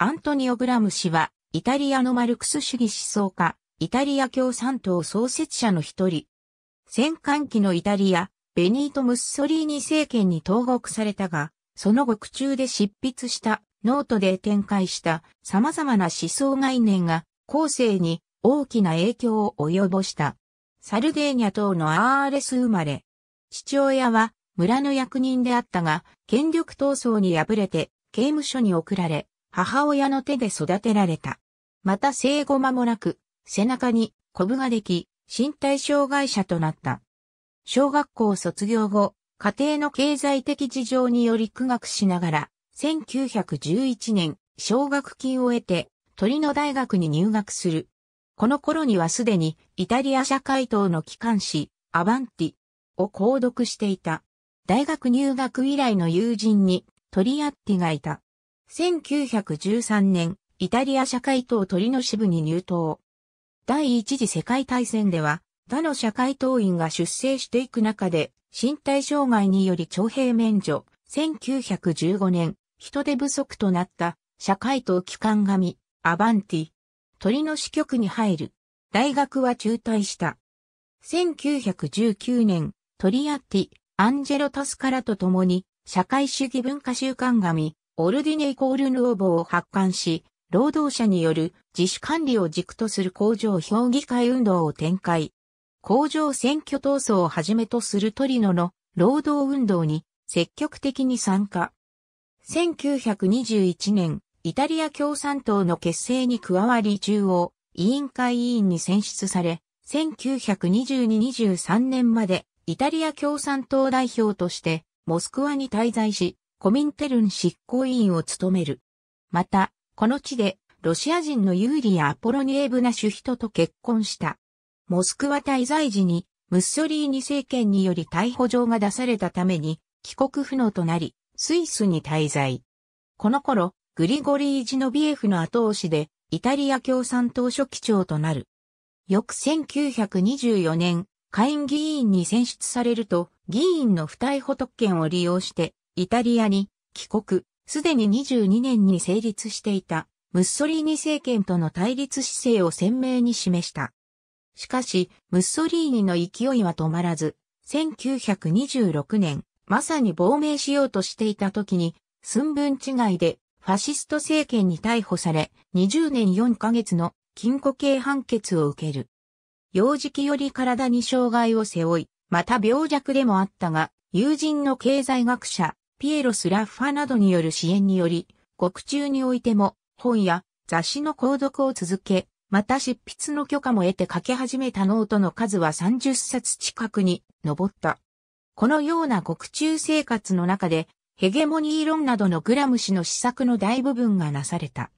アントニオ・ブラム氏は、イタリアのマルクス主義思想家、イタリア共産党創設者の一人。戦艦期のイタリア、ベニート・ムッソリーニ政権に投獄されたが、その獄中で執筆したノートで展開した様々な思想概念が後世に大きな影響を及ぼした。サルデーニャ島のアーレス生まれ。父親は村の役人であったが、権力闘争に敗れて刑務所に送られ、母親の手で育てられた。また生後間もなく、背中にコブができ、身体障害者となった。小学校卒業後、家庭の経済的事情により苦学しながら、1911年、奨学金を得て、鳥の大学に入学する。この頃にはすでに、イタリア社会党の機関誌、アバンティを購読していた。大学入学以来の友人に、トリアッティがいた。1913年、イタリア社会党鳥の支部に入党。第一次世界大戦では、他の社会党員が出生していく中で、身体障害により徴兵免除、1915年、人手不足となった社会党機関紙、アバンティ。鳥の支局に入る。大学は中退した。1919年、トリアッティ、アンジェロ・タスカラと共に、社会主義文化週刊紙、オルディネイコールヌオーボを発刊し、労働者による自主管理を軸とする工場評議会運動を展開。工場選挙闘争をはじめとするトリノの労働運動に積極的に参加。1921年、イタリア共産党の結成に加わり中央委員会委員に選出され、1922-23年までイタリア共産党代表としてモスクワに滞在し、コミンテルン執行委員を務める。また、この地で、ロシア人のユーリア・アポロニエブナシュヒトと結婚した。モスクワ滞在時に、ムッソリーニ政権により逮捕状が出されたために、帰国不能となり、スイスに滞在。この頃、グリゴリー・ジノビエフの後押しで、イタリア共産党書記長となる。翌1924年、下院議員に選出されると、議員の不逮捕特権を利用して、イタリアに帰国、すでに22年に成立していたムッソリーニ政権との対立姿勢を鮮明に示した。しかし、ムッソリーニの勢いは止まらず、1926年、まさに亡命しようとしていた時に、寸分違いでファシスト政権に逮捕され、20年4ヶ月の禁錮刑判決を受ける。幼児期より体に障害を背負い、また病弱でもあったが、友人の経済学者、ピエロス・ラッファなどによる支援により、獄中においても本や雑誌の購読を続け、また執筆の許可も得て書き始めたノートの数は30冊近くに上った。このような獄中生活の中で、ヘゲモニー論などのグラム氏の施策の大部分がなされた。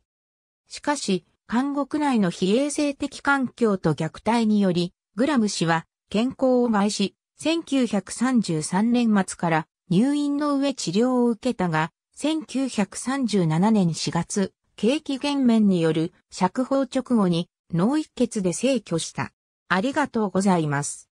しかし、監獄内の非衛生的環境と虐待により、グラム氏は健康を害し、1933年末から入院の上治療を受けたが、1937年4月、景気減免による釈放直後に脳一血で逝去した。ありがとうございます。